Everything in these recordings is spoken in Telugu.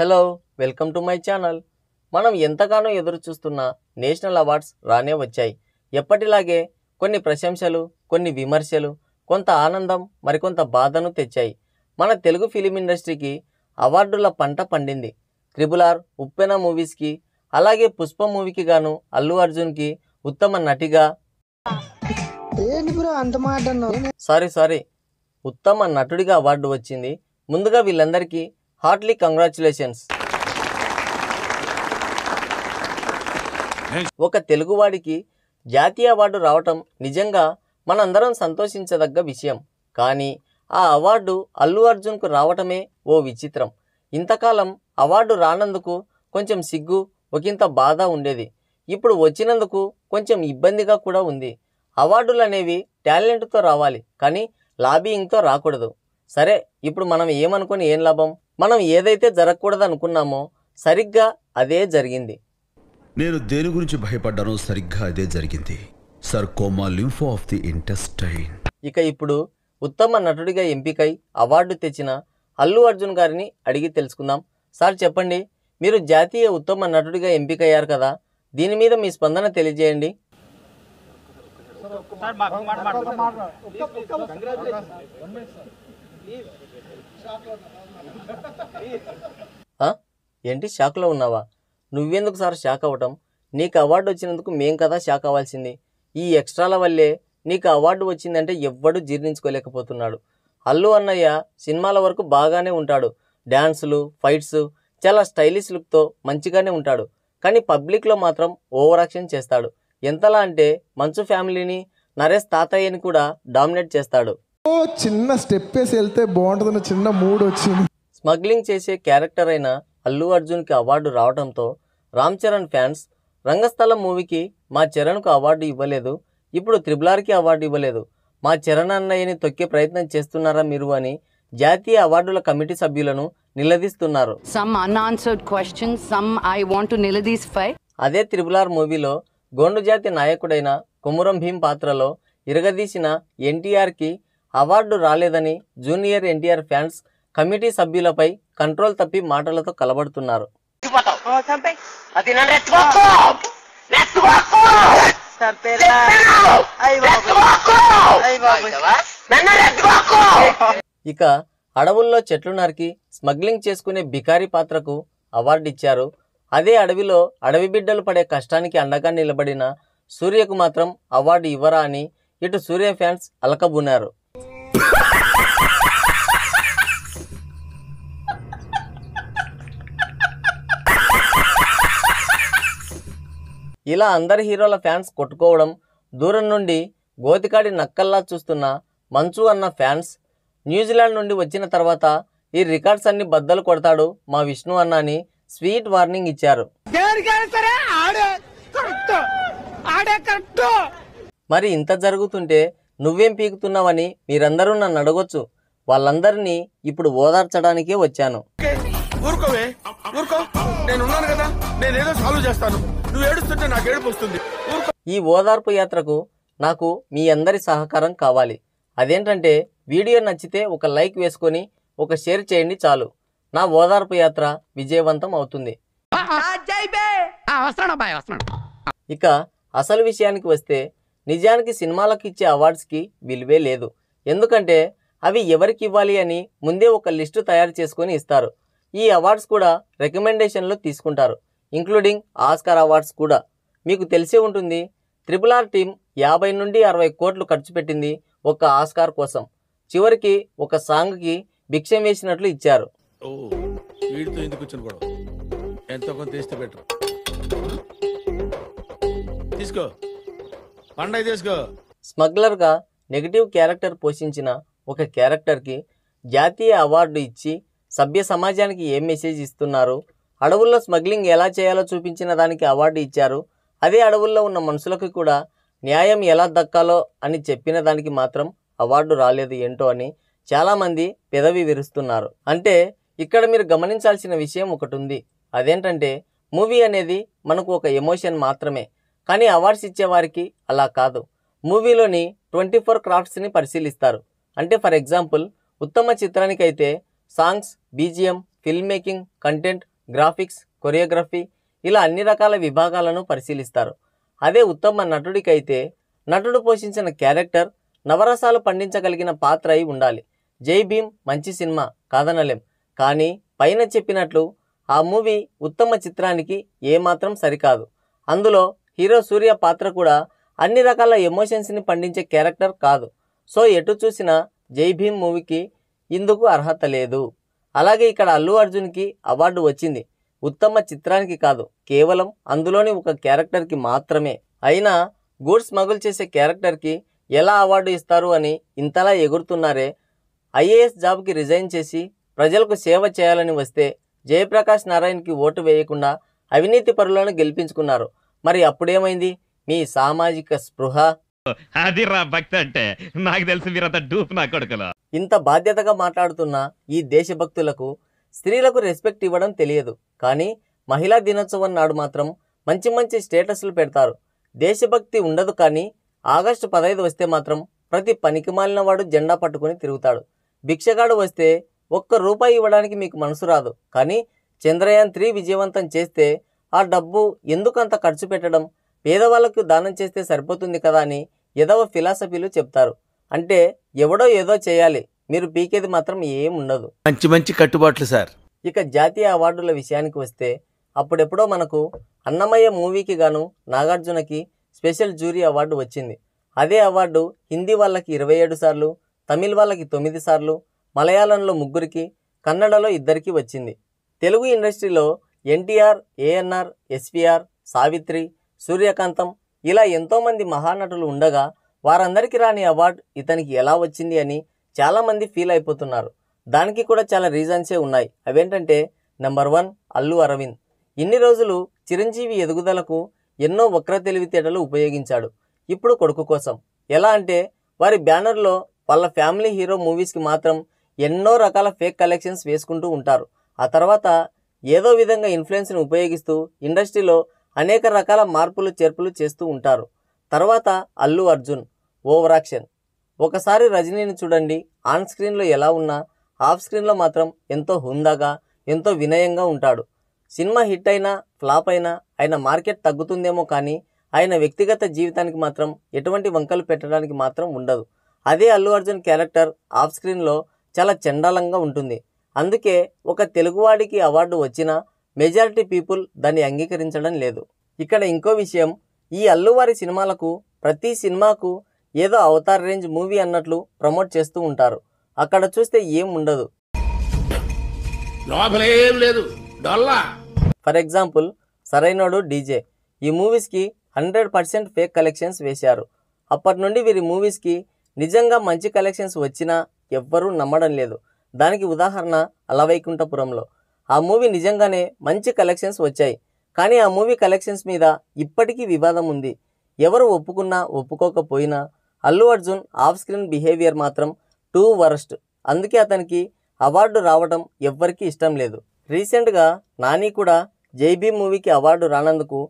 hello welcome to my channel మనం ఎంతగానో ఎదురు చూస్తున్న నేషనల్ అవార్డ్స్ రానే వచ్చాయి ఎప్పటిలాగే కొన్ని ప్రశంసలు కొన్ని విమర్శలు కొంత ఆనందం మరికొంత బాధను తెచ్చాయి మన తెలుగు ఫిలిం ఇండస్ట్రీకి అవార్డుల పంట పండింది ట్రిబుల్ ఆర్ ఉప్పెన మూవీస్కి అలాగే పుష్ప మూవీకి గాను అల్లు అర్జున్కి ఉత్తమ నటిగా సారీ సారీ ఉత్తమ నటుడిగా అవార్డు వచ్చింది ముందుగా వీళ్ళందరికీ హార్ట్లీ కంగ్రాచులేషన్స్ ఒక తెలుగువాడికి జాతీయ అవార్డు రావటం నిజంగా మనందరం సంతోషించదగ్గ విషయం కానీ ఆ అవార్డు అల్లు అర్జున్కు రావటమే ఓ విచిత్రం ఇంతకాలం అవార్డు రానందుకు కొంచెం సిగ్గు ఒకంత బాధ ఉండేది ఇప్పుడు వచ్చినందుకు కొంచెం ఇబ్బందిగా కూడా ఉంది అవార్డులు అనేవి టాలెంట్తో రావాలి కానీ లాబీయింగ్తో రాకూడదు సరే ఇప్పుడు మనం ఏమనుకుని ఏం లాభం మనం ఏదైతే జరగకూడదు అనుకున్నామో సరిగ్గా అదే జరిగింది నేను దేని గురించి భయపడ్డానో సరిగ్గా అదే జరిగింది sarcoma lympho of the intestine ఇక ఇప్పుడు ఉత్తమ నటుడిగా ఎంపికై అవార్డు తెచ్చిన అల్లు అర్జున్ గారిని అడిగి తెలుసుకుందాం సార్ చెప్పండి మీరు జాతీయ ఉత్తమ నటుడిగా ఎంపికయ్యారు కదా దీని మీద మీ స్పందన తెలియజేయండి సార్ ఏంటి షాక్లో ఉన్నావా నువ్వెందుకు సార్ షాక్ అవ్వటం నీకు అవార్డు వచ్చినందుకు మేం కదా షాక్ అవ్వాల్సింది ఈ ఎక్స్ట్రాల వల్లే నీకు అవార్డు వచ్చిందంటే ఎవ్వడూ జీర్ణించుకోలేకపోతున్నాడు అల్లు అన్నయ్య సినిమాల వరకు బాగానే ఉంటాడు డ్యాన్సులు ఫైట్స్ చాలా స్టైలిష్ లుక్తో మంచిగానే ఉంటాడు కానీ పబ్లిక్లో మాత్రం ఓవరాక్షన్ చేస్తాడు ఎంతలా అంటే మంచు ఫ్యామిలీని నరేష్ తాతయ్యని కూడా డామినేట్ చేస్తాడు చిన్న స్టెప్ వేసి వెళ్తే బాగుంటుంది చిన్న మూడ్ వచ్చింది స్మగ్లింగ్ చేసే క్యారెక్టర్ అయిన అల్లు అర్జున్కి అవార్డు రావడంతో రామ్ చరణ్ ఫ్యాన్స్ రంగస్థలం మూవీకి మా చరణ్కు అవార్డు ఇవ్వలేదు ఇప్పుడు త్రిబులార్కి అవార్డు ఇవ్వలేదు మా చరణ్ అన్నయ్యని తొక్కే ప్రయత్నం చేస్తున్నారా మీరు అని జాతీయ అవార్డుల కమిటీ సభ్యులను నిలదీస్తున్నారు some unanswered question some I want నిలదీస్ అదే త్రిబులార్ మూవీలో గోండు జాతి నాయకుడైన కుమురం భీం పాత్రలో ఇరగదీసిన ఎన్టీఆర్కి అవార్డు రాలేదని జూనియర్ ఎన్టీఆర్ ఫ్యాన్స్ కమిటీ సభ్యులపై కంట్రోల్ తప్పి మాటలతో కలబడుతున్నారు ఇక అడవుల్లో చెట్లు నరికి స్మగ్లింగ్ చేసుకునే బికారి పాత్రకు అవార్డు ఇచ్చారు అదే అడవిలో అడవి బిడ్డలు పడే కష్టానికి అండగా నిలబడిన సూర్యకు మాత్రం అవార్డు ఇవ్వరా అని ఇటు సూర్య ఫ్యాన్స్ అలకబూనారు ఇలా అందరి హీరోల ఫ్యాన్స్ కొట్టుకోవడం దూరం నుండి గోతికాడి నక్కల్లా చూస్తున్న మంచు అన్న ఫ్యాన్స్ న్యూజిలాండ్ నుండి వచ్చిన తర్వాత ఈ రికార్డ్స్ అన్ని బద్దలు కొడతాడు మా విష్ణు అన్న అని స్వీట్ వార్నింగ్ ఇచ్చారు మరి ఇంత జరుగుతుంటే నువ్వేం పీకుతున్నావని మీరందరూ నన్ను అడగొచ్చు వాళ్ళందరినీ ఇప్పుడు ఓదార్చడానికే వచ్చాను ఊరుకోవే ఊరుకో కదా నేనేదో సాల్వ్ చేస్తాను నువ్వు ఏడుస్తుంటే నాకు ఏడుపు వస్తుంది ఈ ఓదార్పు యాత్రకు నాకు మీ అందరి సహకారం కావాలి అదేంటంటే వీడియో నచ్చితే ఒక లైక్ వేసుకొని ఒక షేర్ చేయండి చాలు నా ఓదార్పు యాత్ర విజయవంతం అవుతుంది ఇక అసలు విషయానికి వస్తే నిజానికి సినిమాలకు ఇచ్చే అవార్డ్స్కి విలువే లేదు ఎందుకంటే అవి ఎవరికి ఇవ్వాలి అని ముందే ఒక లిస్టు తయారు చేసుకొని ఇస్తారు ఈ అవార్డ్స్ కూడా రికమెండేషన్లో తీసుకుంటారు ఇంక్లూడింగ్ ఆస్కార్ అవార్డ్స్ కూడా మీకు తెలిసే ఉంటుంది ట్రిపుల్ ఆర్ టీం యాభై నుండి అరవై కోట్లు ఖర్చు పెట్టింది ఒక ఆస్కార్ కోసం చివరికి ఒక సాంగ్కి భిక్షం వేసినట్లు ఇచ్చారు స్మగ్లర్గా నెగిటివ్ క్యారెక్టర్ పోషించిన ఒక క్యారెక్టర్కి జాతీయ అవార్డు ఇచ్చి సభ్య సమాజానికి ఏ మెసేజ్ ఇస్తున్నారు అడవుల్లో స్మగ్లింగ్ ఎలా చేయాలో చూపించిన దానికి అవార్డు ఇచ్చారు అదే అడవుల్లో ఉన్న మనుషులకు కూడా న్యాయం ఎలా దక్కాలో అని చెప్పిన దానికి మాత్రం అవార్డు రాలేదు ఏంటో అని చాలామంది పెదవి విరుస్తున్నారు అంటే ఇక్కడ మీరు గమనించాల్సిన విషయం ఒకటి ఉంది అదేంటంటే మూవీ అనేది మనకు ఒక ఎమోషన్ మాత్రమే కానీ అవార్డ్స్ ఇచ్చేవారికి అలా కాదు మూవీలోని ట్వంటీ ఫోర్ క్రాఫ్ట్స్ని పరిశీలిస్తారు అంటే ఫర్ ఎగ్జాంపుల్ ఉత్తమ చిత్రానికైతే songs BGM film making content graphics choreography ఇలా అన్ని రకాల విభాగాలను పరిశీలిస్తారు అదే ఉత్తమ నటుడికైతే నటుడు పోషించిన క్యారెక్టర్ నవరసాలు పండించగలిగిన పాత్ర అయి ఉండాలి జై భీమ్ మంచి సినిమా కాదనలేం కానీ పైన చెప్పినట్లు ఆ మూవీ ఉత్తమ చిత్రానికి ఏమాత్రం సరికాదు అందులో హీరో సూర్య పాత్ర కూడా అన్ని రకాల ఎమోషన్స్ని పండించే క్యారెక్టర్ కాదు సో ఎటు చూసినా జై భీమ్ మూవీకి ఇందుకు అర్హత లేదు అలాగే ఇక్కడ అల్లు అర్జున్కి అవార్డు వచ్చింది ఉత్తమ చిత్రానికి కాదు కేవలం అందులోని ఒక క్యారెక్టర్కి మాత్రమే అయినా గూడ్స్ మగుల్ చేసే క్యారెక్టర్కి ఎలా అవార్డు ఇస్తారు అని ఇంతలా ఎగురుతున్నారే ఐఏఎస్ జాబ్కి రిజైన్ చేసి ప్రజలకు సేవ చేయాలని వస్తే జయప్రకాష్ నారాయణకి ఓటు వేయకుండా అవినీతి పరులను గెలిపించుకున్నారు మరి అప్పుడేమైంది మీ సామాజిక స్పృహ అది రా భక్తి అంటే నాకు తెలిసి అంత డూప్ నా కొడుకులో ఇంత బాధ్యతగా మాట్లాడుతున్న ఈ దేశభక్తులకు స్త్రీలకు రెస్పెక్ట్ ఇవ్వడం తెలియదు కానీ మహిళా దినోత్సవం నాడు మాత్రం మంచి మంచి స్టేటస్లు పెడతారు దేశభక్తి ఉండదు కానీ ఆగస్టు పదహైదు వస్తే మాత్రం ప్రతి పనికి మాలినవాడు వాడు జెండా పట్టుకుని తిరుగుతాడు భిక్షగాడు వస్తే ఒక్క రూపాయి ఇవ్వడానికి మీకు మనసు రాదు కానీ చంద్రయాన్ త్రీ విజయవంతం చేస్తే ఆ డబ్బు ఎందుకంత ఖర్చు పెట్టడం పేదవాళ్లకు దానం చేస్తే సరిపోతుంది కదా అని ఎదవ ఫిలాసఫీలు చెప్తారు అంటే ఎవడో ఏదో చేయాలి మీరు పీకేది మాత్రం ఏం ఉండదు మంచి మంచి కట్టుబాట్లు సార్ ఇక జాతీయ అవార్డుల విషయానికి వస్తే అప్పుడెప్పుడో మనకు అన్నమయ్య మూవీకి గాను నాగార్జునకి స్పెషల్ జూరీ అవార్డు వచ్చింది అదే అవార్డు హిందీ వాళ్ళకి ఇరవై ఏడు సార్లు తమిళ్ వాళ్ళకి తొమ్మిది సార్లు మలయాళంలో ముగ్గురికి కన్నడలో ఇద్దరికి వచ్చింది తెలుగు ఇండస్ట్రీలో ఎన్టీఆర్ ఏఎన్ఆర్ ఎస్పీఆర్ సావిత్రి సూర్యకాంతం ఇలా ఎంతోమంది మహానటులు ఉండగా వారందరికీ రాని అవార్డు ఇతనికి ఎలా వచ్చింది అని చాలామంది ఫీల్ అయిపోతున్నారు దానికి కూడా చాలా రీజన్సే ఉన్నాయి అవేంటంటే నెంబర్ వన్ అల్లు అరవింద్ ఇన్ని రోజులు చిరంజీవి ఎదుగుదలకు ఎన్నో వక్ర తెలివితేటలు ఉపయోగించాడు ఇప్పుడు కొడుకు కోసం ఎలా అంటే వారి బ్యానర్లో వాళ్ళ ఫ్యామిలీ హీరో మూవీస్కి మాత్రం ఎన్నో రకాల ఫేక్ కలెక్షన్స్ వేసుకుంటూ ఉంటారు ఆ తర్వాత ఏదో విధంగా ఇన్ఫ్లుయెన్స్ని ఉపయోగిస్తూ ఇండస్ట్రీలో అనేక రకాల మార్పులు చేర్పులు చేస్తూ ఉంటారు తర్వాత అల్లు అర్జున్ ఓవర్ యాక్షన్ ఒకసారి రజనీని చూడండి ఆన్ స్క్రీన్లో ఎలా ఉన్నా ఆఫ్ స్క్రీన్లో మాత్రం ఎంతో హుందాగా ఎంతో వినయంగా ఉంటాడు సినిమా హిట్ అయినా ఫ్లాప్ అయినా ఆయన మార్కెట్ తగ్గుతుందేమో కానీ ఆయన వ్యక్తిగత జీవితానికి మాత్రం ఎటువంటి వంకలు పెట్టడానికి మాత్రం ఉండదు అదే అల్లు అర్జున్ క్యారెక్టర్ ఆఫ్ స్క్రీన్లో చాలా చండాలంగా ఉంటుంది అందుకే ఒక తెలుగువాడికి అవార్డు వచ్చినా మెజారిటీ పీపుల్ దాన్ని అంగీకరించడం లేదు ఇక్కడ ఇంకో విషయం ఈ అల్లువారి సినిమాలకు ప్రతి సినిమాకు ఏదో అవతార్ రేంజ్ మూవీ అన్నట్లు ప్రమోట్ చేస్తూ ఉంటారు అక్కడ చూస్తే ఏం ఉండదు లేదు ఫర్ ఎగ్జాంపుల్ సరైనడు డీజే ఈ మూవీస్కి హండ్రెడ్ పర్సెంట్ ఫేక్ కలెక్షన్స్ వేశారు అప్పటి నుండి వీరి మూవీస్కి నిజంగా మంచి కలెక్షన్స్ వచ్చినా ఎవ్వరూ నమ్మడం లేదు దానికి ఉదాహరణ అలవైకుంఠపురంలో ఆ మూవీ నిజంగానే మంచి కలెక్షన్స్ వచ్చాయి కానీ ఆ మూవీ కలెక్షన్స్ మీద ఇప్పటికీ వివాదం ఉంది ఎవరు ఒప్పుకున్నా ఒప్పుకోకపోయినా Allu Arjun off screen behaviour మాత్రం టూ వరస్ట్ అందుకే అతనికి అవార్డు రావడం ఎవ్వరికీ ఇష్టం లేదు రీసెంట్గా నాని కూడా జైబీ మూవీకి అవార్డు రానందుకు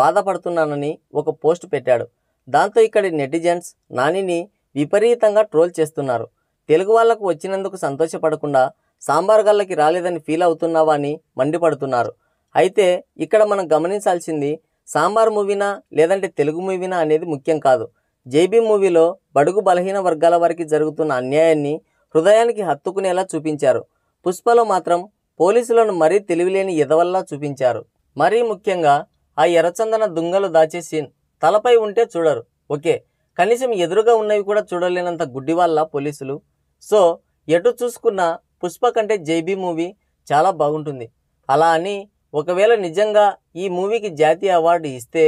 బాధపడుతున్నానని ఒక పోస్ట్ పెట్టాడు దాంతో ఇక్కడి నెటిజన్స్ నానిని విపరీతంగా ట్రోల్ చేస్తున్నారు తెలుగు వాళ్లకు వచ్చినందుకు సంతోషపడకుండా సాంబార్ గల్లకి రాలేదని ఫీల్ అవుతున్నావా అని మండిపడుతున్నారు అయితే ఇక్కడ మనం గమనించాల్సింది సాంబార్ మూవీనా లేదంటే తెలుగు మూవీనా అనేది ముఖ్యం కాదు జేబీ మూవీలో బడుగు బలహీన వర్గాల వారికి జరుగుతున్న అన్యాయాన్ని హృదయానికి హత్తుకునేలా చూపించారు పుష్పలో మాత్రం పోలీసులను మరీ తెలివిలేని ఎదవల్లా చూపించారు మరీ ముఖ్యంగా ఆ ఎర్రచందన దుంగలు దాచే సీన్ తలపై ఉంటే చూడరు ఓకే కనీసం ఎదురుగా ఉన్నవి కూడా చూడలేనంత గుడ్డి వల్ల పోలీసులు సో ఎటు చూసుకున్న పుష్ప కంటే జేబీ మూవీ చాలా బాగుంటుంది అలా అని ఒకవేళ నిజంగా ఈ మూవీకి జాతీయ అవార్డు ఇస్తే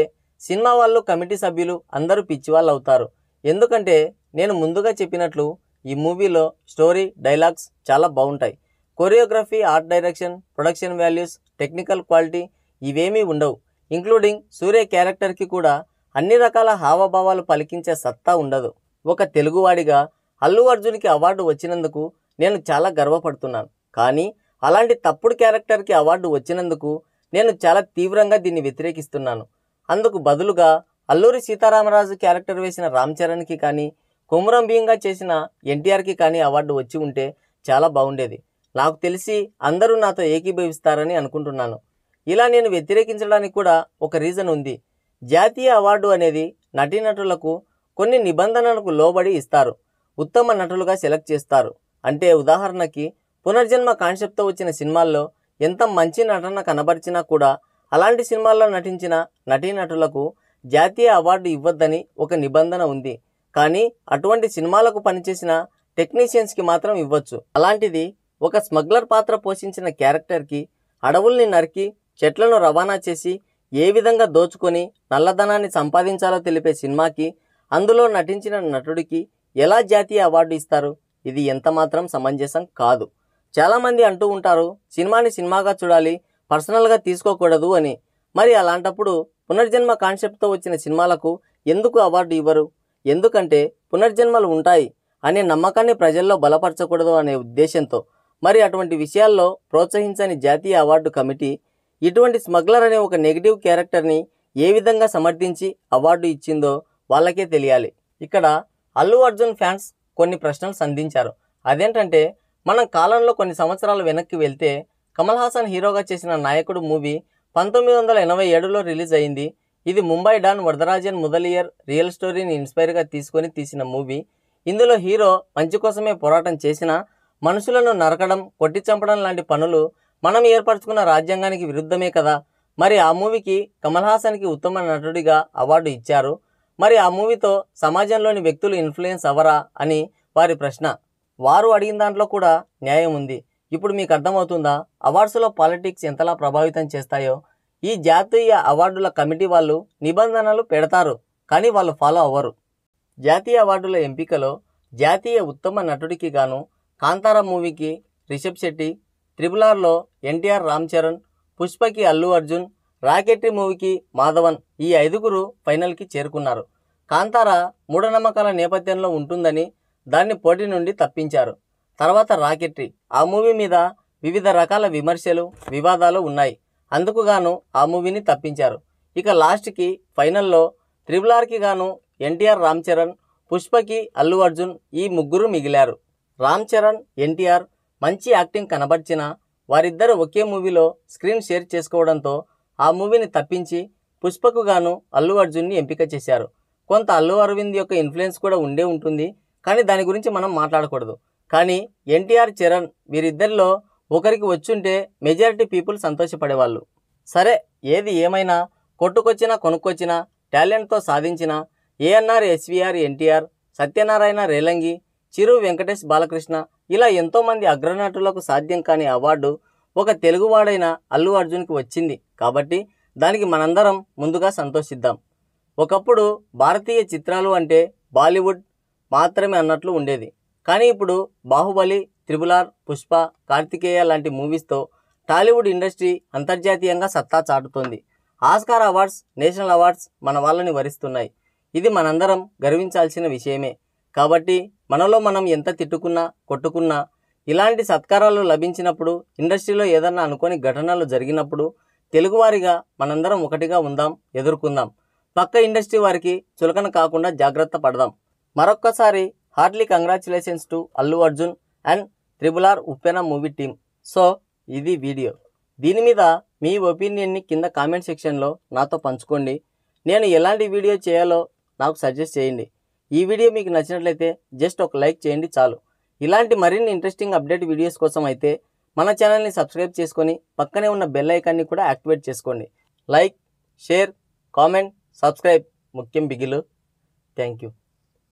సినిమా వాళ్ళు కమిటీ సభ్యులు అందరూ పిచ్చివాళ్ళు అవుతారు ఎందుకంటే నేను ముందుగా చెప్పినట్లు ఈ మూవీలో స్టోరీ డైలాగ్స్ చాలా బాగుంటాయి choreography art direction production values technical quality ఇవేమీ ఉండవు ఇంక్లూడింగ్ సూర్య క్యారెక్టర్కి కూడా అన్ని రకాల హావభావాలు పలికించే సత్తా ఉండదు ఒక తెలుగువాడిగా అల్లు అర్జున్కి అవార్డు వచ్చినందుకు నేను చాలా గర్వపడుతున్నాను కానీ అలాంటి తప్పుడు క్యారెక్టర్కి అవార్డు వచ్చినందుకు నేను చాలా తీవ్రంగా దీన్ని వ్యతిరేకిస్తున్నాను అందుకు బదులుగా అల్లూరి సీతారామరాజు క్యారెక్టర్ వేసిన రామ్ చరణ్కి కానీ కుమరం బియ్యంగా చేసిన ఎన్టీఆర్కి కానీ అవార్డు వచ్చి ఉంటే చాలా బాగుండేది నాకు తెలిసి అందరూ నాతో ఏకీభవిస్తారని అనుకుంటున్నాను ఇలా నేను వ్యతిరేకించడానికి కూడా ఒక రీజన్ ఉంది జాతీయ అవార్డు అనేది నటీనటులకు కొన్ని నిబంధనలకు లోబడి ఇస్తారు ఉత్తమ నటులుగా సెలెక్ట్ చేస్తారు అంటే ఉదాహరణకి పునర్జన్మ కాన్సెప్ట్తో వచ్చిన సినిమాల్లో ఎంత మంచి నటన కనబరిచినా కూడా అలాంటి సినిమాల్లో నటించిన నటీనటులకు జాతీయ అవార్డు ఇవ్వద్దని ఒక నిబంధన ఉంది కానీ అటువంటి సినిమాలకు పనిచేసిన టెక్నీషియన్స్కి మాత్రం ఇవ్వచ్చు అలాంటిది ఒక స్మగ్లర్ పాత్ర పోషించిన క్యారెక్టర్కి అడవుల్ని నరికి చెట్లను రవాణా చేసి ఏ విధంగా దోచుకొని నల్లధనాన్ని సంపాదించాలో తెలిపే సినిమాకి అందులో నటించిన నటుడికి ఎలా జాతీయ అవార్డు ఇస్తారు ఇది ఎంతమాత్రం సమంజసం కాదు చాలామంది అంటూ ఉంటారు సినిమాని సినిమాగా చూడాలి పర్సనల్గా తీసుకోకూడదు అని మరి అలాంటప్పుడు పునర్జన్మ కాన్సెప్ట్తో వచ్చిన సినిమాలకు ఎందుకు అవార్డు ఇవ్వరు ఎందుకంటే పునర్జన్మలు ఉంటాయి అనే నమ్మకాన్ని ప్రజల్లో బలపరచకూడదు అనే ఉద్దేశంతో మరి అటువంటి విషయాల్లో ప్రోత్సహించని జాతీయ అవార్డు కమిటీ ఇటువంటి స్మగ్లర్ అనే ఒక నెగిటివ్ క్యారెక్టర్ని ఏ విధంగా సమర్థించి అవార్డు ఇచ్చిందో వాళ్ళకే తెలియాలి ఇక్కడ అల్లు అర్జున్ ఫ్యాన్స్ కొన్ని ప్రశ్నలు సంధించారు అదేంటంటే మనం కాలంలో కొన్ని సంవత్సరాలు వెనక్కి వెళ్తే కమల్ హాసన్ హీరోగా చేసిన నాయకుడు మూవీ పంతొమ్మిది వందల ఎనభై ఏడులో రిలీజ్ అయింది ఇది ముంబై డాన్ వరదరాజన్ ముదలియర్ రియల్ స్టోరీని ఇన్స్పైర్గా తీసుకొని తీసిన మూవీ ఇందులో హీరో మంచి కోసమే పోరాటం చేసిన మనుషులను నరకడం కొట్టి చంపడం లాంటి పనులు మనం ఏర్పరచుకున్న రాజ్యాంగానికి విరుద్ధమే కదా మరి ఆ మూవీకి కమల్ హాసన్కి ఉత్తమ నటుడిగా అవార్డు ఇచ్చారు మరి ఆ మూవీతో సమాజంలోని వ్యక్తులు ఇన్ఫ్లుయెన్స్ అవరా అని వారి ప్రశ్న వారు అడిగిన దాంట్లో కూడా న్యాయం ఉంది ఇప్పుడు మీకు అర్థమవుతుందా అవార్డ్స్లో పాలిటిక్స్ ఎంతలా ప్రభావితం చేస్తాయో ఈ జాతీయ అవార్డుల కమిటీ వాళ్ళు నిబంధనలు పెడతారు కానీ వాళ్ళు ఫాలో అవ్వరు జాతీయ అవార్డుల ఎంపికలో జాతీయ ఉత్తమ నటుడికి గాను కాంతారా మూవీకి రిషబ్ శెట్టి త్రిబుల్ ఆర్లో ఎన్టీఆర్ రామ్ చరణ్ పుష్పకి అల్లు అర్జున్ రాకెట్రీ మూవీకి మాధవన్ ఈ ఐదుగురు ఫైనల్కి చేరుకున్నారు కాంతారా మూఢనమ్మకాల నేపథ్యంలో ఉంటుందని దాన్ని పోటీ నుండి తప్పించారు తర్వాత రాకెట్రీ ఆ మూవీ మీద వివిధ రకాల విమర్శలు వివాదాలు ఉన్నాయి అందుకుగాను ఆ మూవీని తప్పించారు ఇక లాస్ట్కి ఫైనల్లో త్రిబుల్ ఆర్కి గాను ఎన్టీఆర్ రామ్ చరణ్ పుష్పకి అల్లు అర్జున్ ఈ ముగ్గురు మిగిలారు రామ్ చరణ్ ఎన్టీఆర్ మంచి యాక్టింగ్ కనబర్చిన వారిద్దరు ఒకే మూవీలో స్క్రీన్ షేర్ చేసుకోవడంతో ఆ మూవీని తప్పించి పుష్పకు గాను అల్లు అర్జున్ని ఎంపిక చేశారు కొంత అల్లు అరవింద్ యొక్క ఇన్ఫ్లుయెన్స్ కూడా ఉండే ఉంటుంది కానీ దాని గురించి మనం మాట్లాడకూడదు కానీ ఎన్టీఆర్ చరణ్ వీరిద్దరిలో ఒకరికి వచ్చుంటే మెజారిటీ పీపుల్ సంతోషపడేవాళ్ళు సరే ఏది ఏమైనా కొట్టుకొచ్చినా కొనుక్కొచ్చినా టాలెంట్తో సాధించిన ఏఎన్ఆర్ ఎస్వీఆర్ ఎన్టీఆర్ సత్యనారాయణ రేలంగి చిరు వెంకటేష్ బాలకృష్ణ ఇలా ఎంతోమంది అగ్రనటులకు సాధ్యం కాని అవార్డు ఒక తెలుగువాడైన అల్లు అర్జున్కి వచ్చింది కాబట్టి దానికి మనందరం ముందుగా సంతోషిద్దాం ఒకప్పుడు భారతీయ చిత్రాలు అంటే బాలీవుడ్ మాత్రమే అన్నట్లు ఉండేది కానీ ఇప్పుడు బాహుబలి త్రిబులార్ పుష్ప కార్తికేయ లాంటి మూవీస్తో టాలీవుడ్ ఇండస్ట్రీ అంతర్జాతీయంగా సత్తా చాటుతోంది ఆస్కార్ అవార్డ్స్ నేషనల్ అవార్డ్స్ మన వాళ్ళని వరిస్తున్నాయి ఇది మనందరం గర్వించాల్సిన విషయమే కాబట్టి మనలో మనం ఎంత తిట్టుకున్నా కొట్టుకున్నా ఇలాంటి సత్కారాలు లభించినప్పుడు ఇండస్ట్రీలో ఏదన్నా అనుకోని ఘటనలు జరిగినప్పుడు తెలుగువారిగా మనందరం ఒకటిగా ఉందాం ఎదుర్కొందాం పక్క ఇండస్ట్రీ వారికి చులకన కాకుండా జాగ్రత్త పడదాం మరొక్కసారి hardly congratulations to Allu Arjun and triple R Uppena movie team so ఇది వీడియో దీని మీద మీ ఒపీనియన్ని కింద కామెంట్ సెక్షన్లో నాతో పంచుకోండి నేను ఎలాంటి వీడియో చేయాలో నాకు సజెస్ట్ చేయండి ఈ వీడియో మీకు నచ్చినట్లయితే జస్ట్ ఒక లైక్ చేయండి చాలు ఇలాంటి మరిన్ని ఇంట్రెస్టింగ్ అప్డేట్ వీడియోస్ కోసం అయితే మన ఛానల్ని సబ్స్క్రైబ్ చేసుకొని పక్కనే ఉన్న బెల్ ఐకాన్ని కూడా యాక్టివేట్ చేసుకోండి లైక్ షేర్ కామెంట్ సబ్స్క్రైబ్ ముఖ్యం బిగిలు థ్యాంక్ యూ